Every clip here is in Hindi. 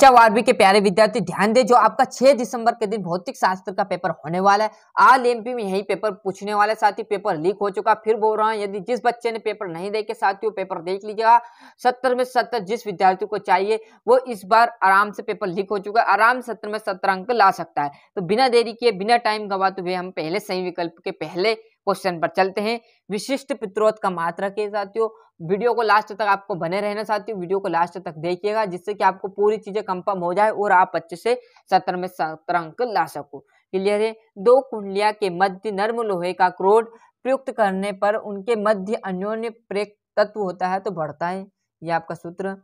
बच्चा वारवी के प्यारे विद्यार्थी ध्यान दे जो आपका 6 दिसंबर के दिन भौतिक शास्त्र का पेपर होने वाला है आल एम में यही पेपर पूछने वाला है साथ ही पेपर लीक हो चुका फिर बोल रहा हूँ यदि जिस बच्चे ने पेपर नहीं देखे साथियों पेपर देख लीजिएगा सत्तर में सत्तर जिस विद्यार्थी को चाहिए वो इस बार आराम से पेपर लीक हो चुका है आराम सत्र में सत्तर अंक ला सकता है तो बिना देरी किए बिना टाइम गवाते हुए हम पहले सही विकल्प के पहले क्वेश्चन पर चलते हैं विशिष्ट पित्रोत का मात्रक के साथियों वीडियो को लास्ट तक आपको बने रहना साथियों वीडियो को लास्ट तक देखिएगा जिससे कि आपको पूरी चीजें कंफर्म हो जाए और आप अच्छे से सत्र में सत्र अंक ला सको क्लियर है दो कुंडलिया के मध्य नर्म लोहे का क्रोड प्रयुक्त करने पर उनके मध्य अन्योन्य प्रेक तत्व होता है तो बढ़ता है यह आपका सूत्र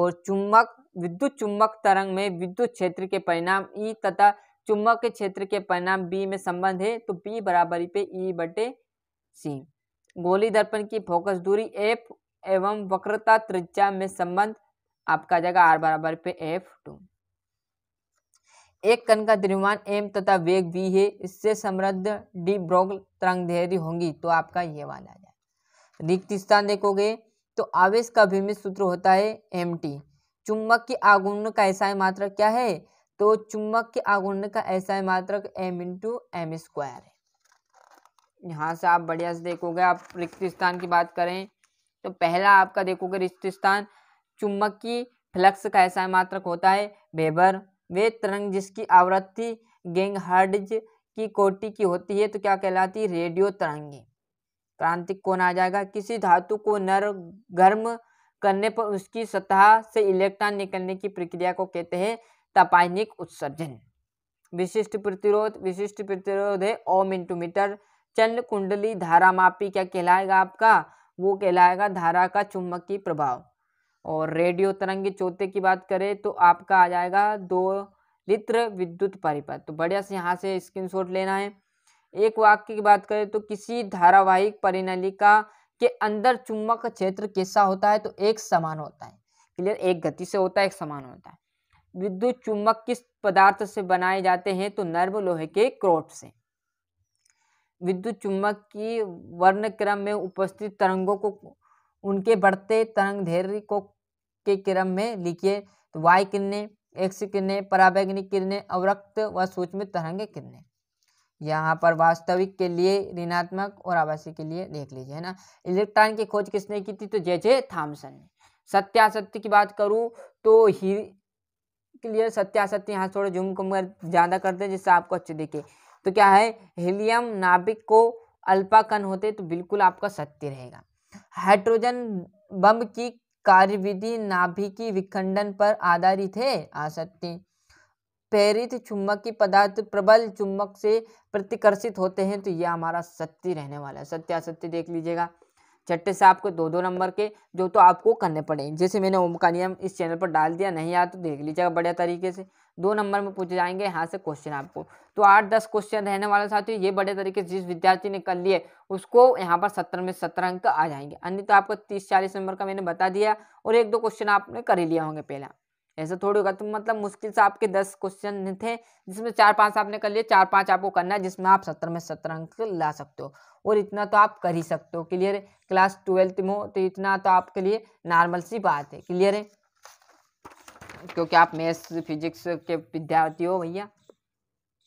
और चुम्बक विद्युत चुम्बक तरंग में विद्युत क्षेत्र के परिणाम ई तथा चुंबक के क्षेत्र के परिणाम बी में संबंध है तो बी बराबरी पे ई e बटे सी गोली दर्पण की फोकस दूरी एफ एवं वक्रता त्रिज्या में संबंध आपका आ जाएगा आर बराबर पे एफ टू एक कण का द्रव्यमान एम तथा वेग वी है इससे समृद्ध डी ब्रोग धैर्य होंगी तो आपका ये वाला आ जाएगा रिक्त स्थान देखोगे तो आवेश का अभिमित सूत्र होता है एम टी चुंबक की आगुण का ऐसा मात्रा क्या है तो चुम्बक के आघूर्ण का ऐसा मात्रक एम इंटू एम स्क्वायर है यहाँ से आप बढ़िया से देखोगे आप रिक्त स्थान की बात करें तो पहला आपका देखोगे रिक्त स्थान चुम्बक की फ्लक्स का ऐसा मात्रक होता है वेबर वे तरंग जिसकी आवृत्ति गेंग हार्डज की कोटि की होती है तो क्या कहलाती है रेडियो तरंगे क्रांतिक कौन आ जाएगा किसी धातु को नर गर्म करने पर उसकी सतह से इलेक्ट्रॉन निकलने की प्रक्रिया को कहते हैं तपाइनिक उत्सर्जन विशिष्ट प्रतिरोध विशिष्ट प्रतिरोध है ओम इंटू मीटर चंड कुंडली मापी क्या कहलाएगा आपका वो कहलाएगा धारा का चुम्बकीय प्रभाव और रेडियो तरंग चौथे की बात करें तो आपका आ जाएगा दो लित्र विद्युत परिपथ तो बढ़िया से यहाँ से स्क्रीनशॉट लेना है एक वाक्य की बात करें तो किसी धारावाहिक परिनलिका के अंदर चुम्बक क्षेत्र कैसा होता है तो एक समान होता है क्लियर एक गति से होता है एक समान होता है विद्युत चुंबक किस पदार्थ से बनाए जाते हैं तो नर्व लोहे के क्रोट से विद्युत चुंबक की वर्ण क्रम में उपस्थित तरंगों को उनके बढ़ते तरंग धैर्य को के क्रम में लिखिए तो वाय किरने एक्स किरने पराबैग्निक किरने अवरक्त व सूक्ष्म तरंग किरने यहाँ पर वास्तविक के लिए ऋणात्मक और आवासीय के लिए देख लीजिए है ना इलेक्ट्रॉन की खोज किसने की थी तो जे जे थॉमसन ने सत्यासत्य की बात करूँ तो क्लियर सत्या सत्य यहाँ थोड़े जूम कम कर ज़्यादा करते हैं जिससे आपको अच्छे दिखे तो क्या है हीलियम नाभिक को अल्पा कण होते तो बिल्कुल आपका सत्य रहेगा हाइड्रोजन बम की कार्यविधि नाभिकी विखंडन पर आधारित है असत्य प्रेरित की पदार्थ प्रबल चुम्बक से प्रतिकर्षित होते हैं तो यह हमारा सत्य रहने वाला है सत्य असत्य देख लीजिएगा छठे से आपको दो दो नंबर के जो तो आपको करने पड़ेंगे जैसे मैंने ओम का नियम इस चैनल पर डाल दिया नहीं आया तो देख लीजिएगा बढ़िया तरीके से दो नंबर में पूछे जाएंगे यहाँ से क्वेश्चन आपको तो आठ दस क्वेश्चन रहने वाले साथियों ये बड़े तरीके से जिस विद्यार्थी ने कर लिए उसको यहाँ पर सत्रह में सत्रह अंक आ जाएंगे अन्य तो आपको तीस चालीस नंबर का मैंने बता दिया और एक दो क्वेश्चन आपने कर ही लिया होंगे पहला ऐसा थोड़ी होगा तो मतलब मुश्किल से आपके दस क्वेश्चन थे जिसमें चार पांच आपने कर लिए चार पांच आपको करना है जिसमें आप सत्रह में सत्रह अंक ला सकते हो और इतना तो आप कर ही सकते हो क्लियर है क्लास ट्वेल्थ में हो तो इतना तो आपके लिए नॉर्मल सी बात है क्लियर है क्योंकि आप मैथ्स फिजिक्स के विद्यार्थी हो भैया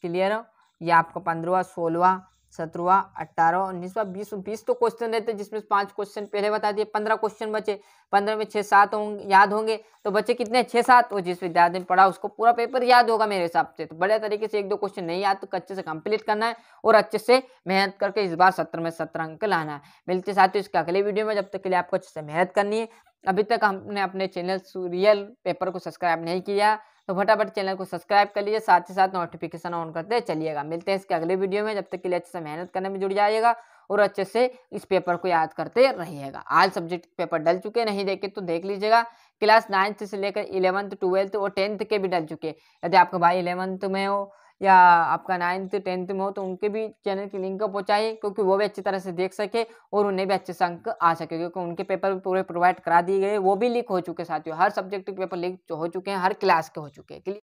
क्लियर हो या आपका पंद्रवा सोलवा सत्रवा अट्ठारह उन्नीसवा बीस बीस तो क्वेश्चन रहते जिसमें पांच क्वेश्चन पहले बता दिए पंद्रह क्वेश्चन बचे पंद्रह में छह सात होंगे याद होंगे तो बच्चे कितने छह सात और जिस विद्यार्थी ने पढ़ा उसको पूरा पेपर याद होगा मेरे हिसाब से तो बढ़िया तरीके से एक दो क्वेश्चन नहीं याद तो अच्छे से कंप्लीट करना है और अच्छे से मेहनत करके इस बार सत्र में सत्रह अंक लाना है मिलते साथियों इसके अगले वीडियो में जब तक के लिए आपको अच्छे से मेहनत करनी है अभी तक हमने अपने चैनल रियल पेपर को सब्सक्राइब नहीं किया तो फटाफट चैनल को सब्सक्राइब कर लीजिए साथ ही साथ नोटिफिकेशन ऑन करते चलिएगा मिलते हैं इसके अगले वीडियो में जब तक के लिए अच्छे से मेहनत करने में जुड़ जाइएगा और अच्छे से इस पेपर को याद करते रहिएगा आज सब्जेक्ट पेपर डल चुके नहीं देखे तो देख लीजिएगा क्लास नाइन्थ से लेकर इलेवंथ ट्वेल्थ और टेंथ के भी डल चुके यदि आपका भाई इलेवंथ में हो या आपका नाइन्थ टेंथ में हो तो उनके भी चैनल की लिंक पहुँचाइए क्योंकि वो भी अच्छी तरह से देख सके और उन्हें भी अच्छे से अंक आ सके क्योंकि उनके पेपर भी पूरे प्रोवाइड करा दिए गए वो भी लीक हो चुके साथियों हर सब्जेक्ट के पेपर लीक हो चुके हैं हर क्लास के हो चुके हैं